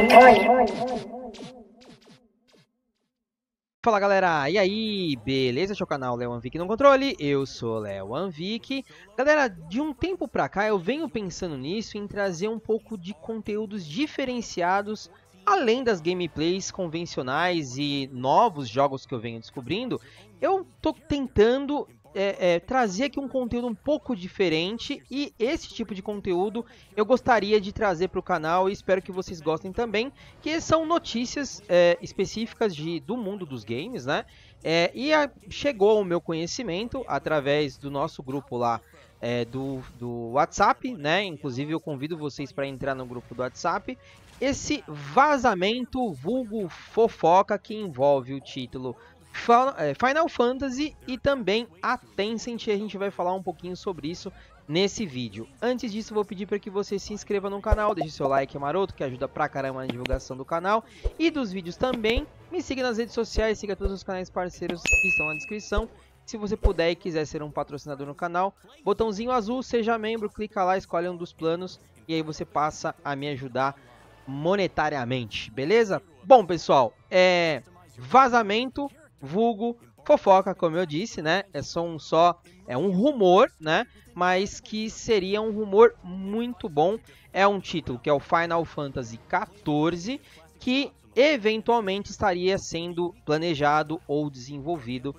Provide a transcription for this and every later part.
controle. Fala galera, e aí? Beleza? Este é o canal Léo Anvic no controle, eu sou Leo Anvik. Galera, de um tempo pra cá eu venho pensando nisso, em trazer um pouco de conteúdos diferenciados, além das gameplays convencionais e novos jogos que eu venho descobrindo, eu tô tentando é, é, trazer aqui um conteúdo um pouco diferente e esse tipo de conteúdo eu gostaria de trazer para o canal e espero que vocês gostem também, que são notícias é, específicas de, do mundo dos games, né? É, e a, chegou ao meu conhecimento através do nosso grupo lá é, do, do WhatsApp, né? Inclusive eu convido vocês para entrar no grupo do WhatsApp. Esse vazamento vulgo fofoca que envolve o título é, Final Fantasy e também a Tencent. A gente vai falar um pouquinho sobre isso nesse vídeo. Antes disso, vou pedir para que você se inscreva no canal, deixe seu like maroto, que ajuda pra caramba na divulgação do canal e dos vídeos também. Me siga nas redes sociais, siga todos os canais parceiros que estão na descrição. Se você puder e quiser ser um patrocinador no canal, botãozinho azul, seja membro, clica lá, escolhe um dos planos e aí você passa a me ajudar monetariamente, beleza? Bom, pessoal, é vazamento vulgo fofoca, como eu disse, né? É só um só, é um rumor, né? Mas que seria um rumor muito bom. É um título que é o Final Fantasy XIV, que eventualmente estaria sendo planejado ou desenvolvido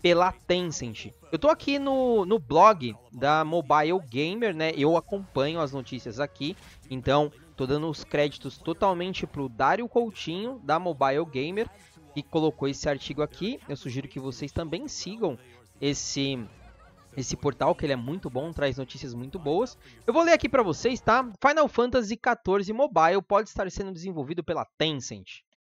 pela Tencent. Eu tô aqui no, no blog da Mobile Gamer, né? Eu acompanho as notícias aqui, então tô dando os créditos totalmente pro Dário Coutinho da Mobile Gamer e colocou esse artigo aqui. Eu sugiro que vocês também sigam esse esse portal que ele é muito bom, traz notícias muito boas. Eu vou ler aqui para vocês, tá? Final Fantasy XIV Mobile pode estar sendo desenvolvido pela Tencent.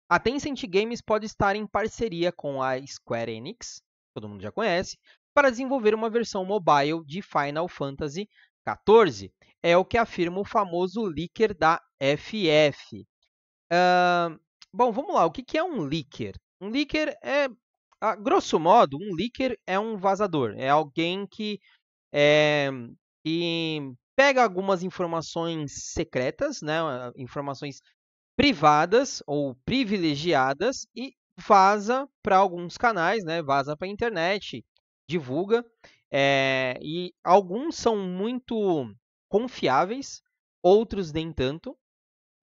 A Tencent Games pode estar em parceria com a Square Enix, todo mundo já conhece, para desenvolver uma versão mobile de Final Fantasy XIV. É o que afirma o famoso leaker da FF. Uh, Bom, vamos lá. O que, é um leaker? Um leaker é, a, grosso modo, um leaker é um vazador. É alguém que, é, que pega algumas informações secretas, né, informações privadas ou privilegiadas e vaza para alguns canais, né, vaza para a internet, divulga. É, e alguns são muito confiáveis, outros nem tanto.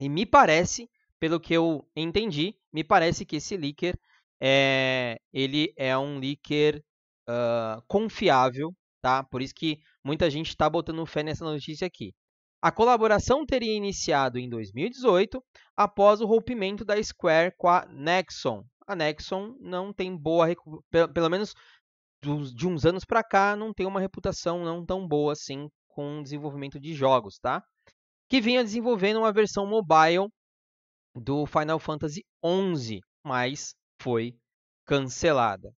E me parece pelo que eu entendi, me parece que esse leaker é, ele é um leaker uh, confiável, tá? Por isso que muita gente está botando fé nessa notícia aqui. A colaboração teria iniciado em 2018, após o rompimento da Square com a Nexon. A Nexon não tem boa, pelo menos de uns anos para cá, não tem uma reputação não tão boa assim com o desenvolvimento de jogos, tá? Que vinha desenvolvendo uma versão mobile do Final Fantasy XI, mas foi cancelada.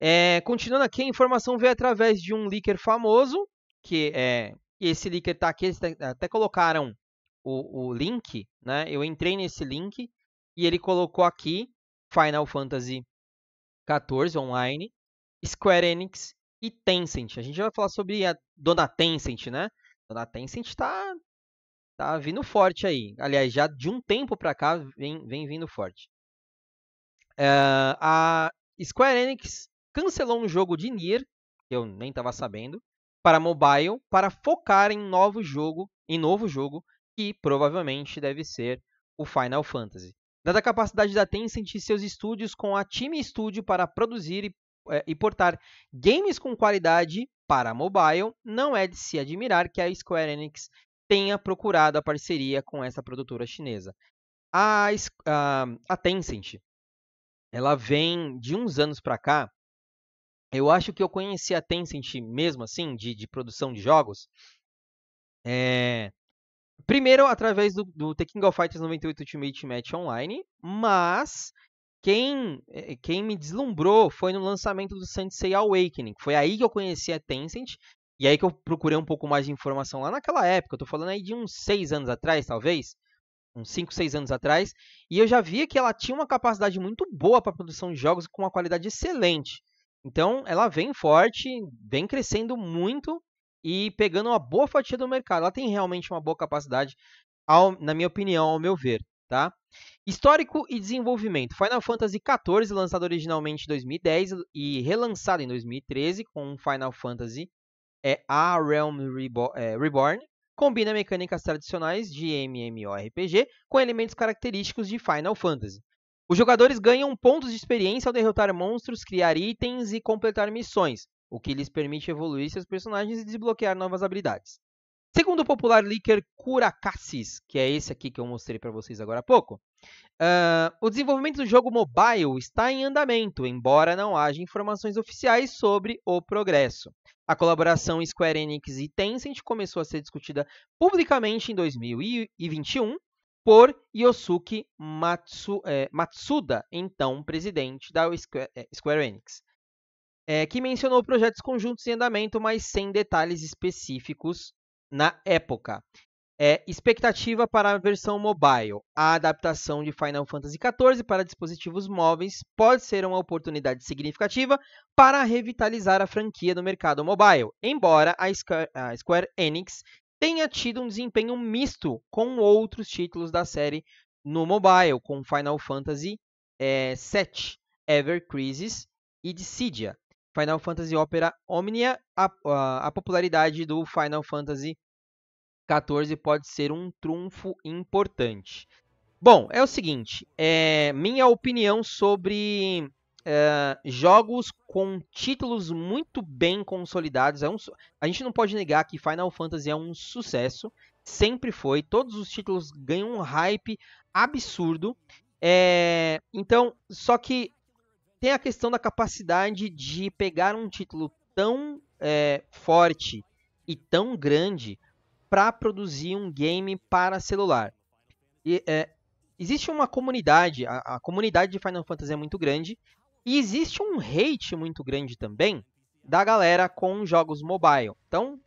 É, continuando aqui, a informação veio através de um leaker famoso, que é esse leaker está aqui, eles até colocaram o, o, link, né? Eu entrei nesse link e ele colocou aqui Final Fantasy XIV Online, Square Enix e Tencent. A gente vai falar sobre a dona Tencent, né? Dona Tencent está Tá vindo forte aí. Aliás, já de um tempo para cá vem, vem vindo forte. Eh, a Square Enix cancelou um jogo de Nier, que eu nem estava sabendo, para mobile, para focar em novo jogo, em novo jogo, que provavelmente deve ser o Final Fantasy. Dada a capacidade da Tencent e seus estúdios com a Time Studio para produzir e, eh, e portar games com qualidade para mobile, não é de se admirar que a Square Enix tenha procurado a parceria com essa produtora chinesa. A, a, a Tencent, ela vem de uns anos para cá. Eu acho que eu conheci a Tencent mesmo assim, de, de produção de jogos. É, primeiro, através do, do The King of Fighters 98 Ultimate Match Online, mas quem, eh, quem me deslumbrou foi no lançamento do Saint Seiya Awakening. Foi aí que eu conheci a Tencent e aí que eu procurei um pouco mais de informação lá naquela época, eu tô falando aí de uns 6 anos atrás, talvez, uns 5, 6 anos atrás, e eu já via que ela tinha uma capacidade muito boa para produção de jogos com uma qualidade excelente. Então, ela vem forte, vem crescendo muito e pegando uma boa fatia do mercado. Ela tem realmente uma boa capacidade, ao, na minha opinião, ao meu ver, tá? Histórico e desenvolvimento. Final Fantasy XIV, lançado originalmente em 2010 e relançado em 2013 com Final Fantasy é A Realm é, Reborn combina mecânicas tradicionais de MMORPG com elementos característicos de Final Fantasy. Os jogadores ganham pontos de experiência ao derrotar monstros, criar itens e completar missões, o que lhes permite evoluir seus personagens e desbloquear novas habilidades. Segundo o popular leaker Curacassis, que é esse aqui que eu mostrei para vocês agora há pouco, uh, o desenvolvimento do jogo mobile está em andamento, embora não haja informações oficiais sobre o progresso. A colaboração Square Enix e Tencent começou a ser discutida publicamente em 2021 por Yosuke Matsu, é, Matsuda, então presidente da Square, é, Square Enix. É, que mencionou projetos conjuntos em andamento, mas sem detalhes específicos na época. É, expectativa para a versão mobile. A adaptação de Final Fantasy XIV para dispositivos móveis pode ser uma oportunidade significativa para revitalizar a franquia no mercado mobile, embora a Square, a Square Enix tenha tido um desempenho misto com outros títulos da série no mobile, com Final Fantasy é, VII, Ever Crisis e Dissidia. Final Fantasy Opera Omnia, a, a, a popularidade do Final Fantasy 14 pode ser um trunfo importante. Bom, é o seguinte, é, minha opinião sobre é, jogos com títulos muito bem consolidados. É um, a gente não pode negar que Final Fantasy é um sucesso, sempre foi. Todos os títulos ganham um hype absurdo. É, então, só que tem a questão da capacidade de pegar um título tão é, forte e tão grande para produzir um game para celular. E, é, existe uma comunidade, a, a, comunidade de Final Fantasy é muito grande, e existe um hate muito grande também da galera com jogos mobile. Então,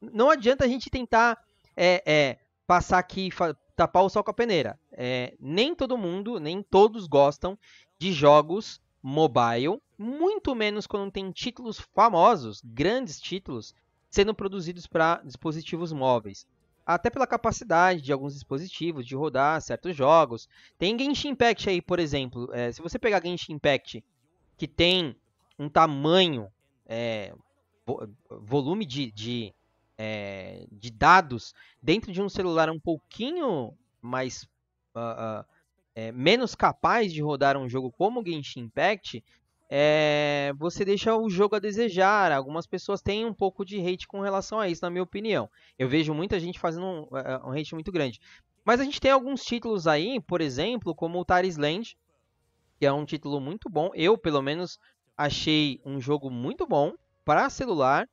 não adianta a gente tentar é, é, passar aqui, tapar o sol com a peneira. É, nem todo mundo, nem todos gostam, de jogos mobile, muito menos quando tem títulos famosos, grandes títulos, sendo produzidos para dispositivos móveis. Até pela capacidade de alguns dispositivos de rodar certos jogos. Tem Genshin Impact aí, por exemplo. É, se você pegar Genshin Impact, que tem um tamanho, é, volume de, de, é, de, dados dentro de um celular um pouquinho mais uh, uh, é, menos capaz de rodar um jogo como o Genshin Impact, é, você deixa o jogo a desejar. Algumas pessoas têm um pouco de hate com relação a isso, na minha opinião. Eu vejo muita gente fazendo um, é, um hate muito grande. Mas a gente tem alguns títulos aí, por exemplo, como o Taris Land, que é um título muito bom. Eu, pelo menos, achei um jogo muito bom para celular.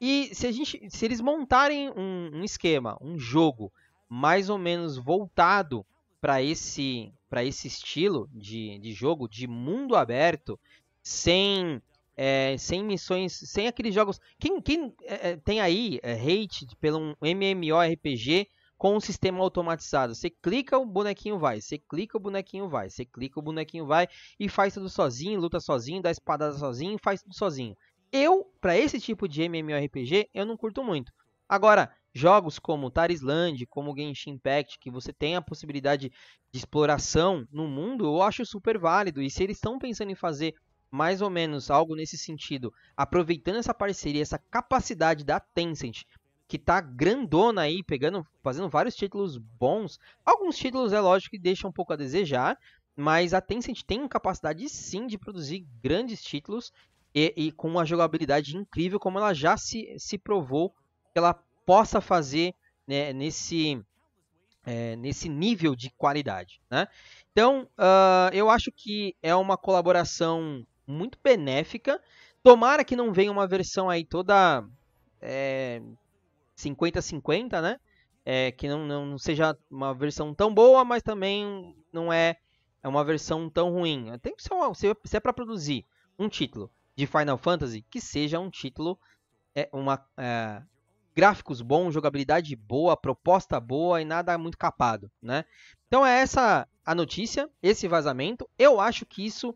E se, a gente, se eles montarem um, um esquema, um jogo mais ou menos voltado para esse para esse estilo de, de jogo de mundo aberto sem é, sem missões sem aqueles jogos quem, quem é, é tem aí é, hate pelo um MMORPG com um sistema automatizado você clica o bonequinho vai você clica o bonequinho vai você clica o bonequinho vai e faz tudo sozinho luta sozinho dá espadada sozinho faz tudo sozinho eu para esse tipo de MMORPG eu não curto muito agora jogos como Tarisland, como Genshin Impact, que você tem a possibilidade de exploração no mundo, eu acho super válido. E se eles estão pensando em fazer mais ou menos algo nesse sentido, aproveitando essa parceria, essa capacidade da Tencent, que tá grandona aí, pegando, fazendo vários títulos bons. Alguns títulos é lógico que deixam um pouco a desejar, mas a Tencent tem capacidade sim de produzir grandes títulos e, e com uma jogabilidade incrível, como ela já se, se provou que ela possa fazer né, nesse, é, nesse nível de qualidade. Né? Então, uh, eu acho que é uma colaboração muito benéfica. Tomara que não venha uma versão aí toda 50-50, é, né? É, que não, não, seja uma versão tão boa, mas também não é, é uma versão tão ruim. Tem que ser uma, se, é para produzir um título de Final Fantasy, que seja um título, é, uma, é, gráficos bons, jogabilidade boa, proposta boa e nada muito capado, né? Então é essa a notícia, esse vazamento. Eu acho que isso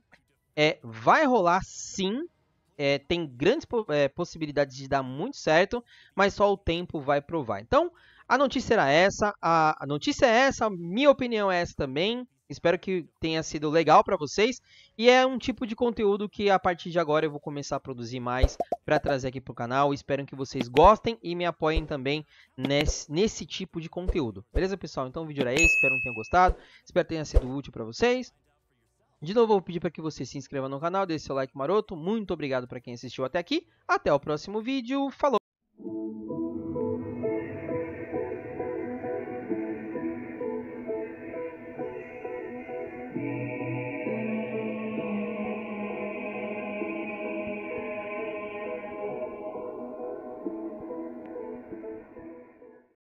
é, vai rolar sim. É, tem grandes é, possibilidades de dar muito certo, mas só o tempo vai provar. Então, a notícia era essa, a, a notícia é essa, minha opinião é essa também. Espero que tenha sido legal para vocês e é um tipo de conteúdo que a partir de agora eu vou começar a produzir mais para trazer aqui pro canal. Espero que vocês gostem e me apoiem também nesse, nesse tipo de conteúdo. Beleza, pessoal? Então o vídeo era esse, espero que tenham gostado, espero que tenha sido útil para vocês. De novo, vou pedir para que você se inscreva no canal, deixe seu like maroto. Muito obrigado para quem assistiu até aqui. Até o próximo vídeo. Falou!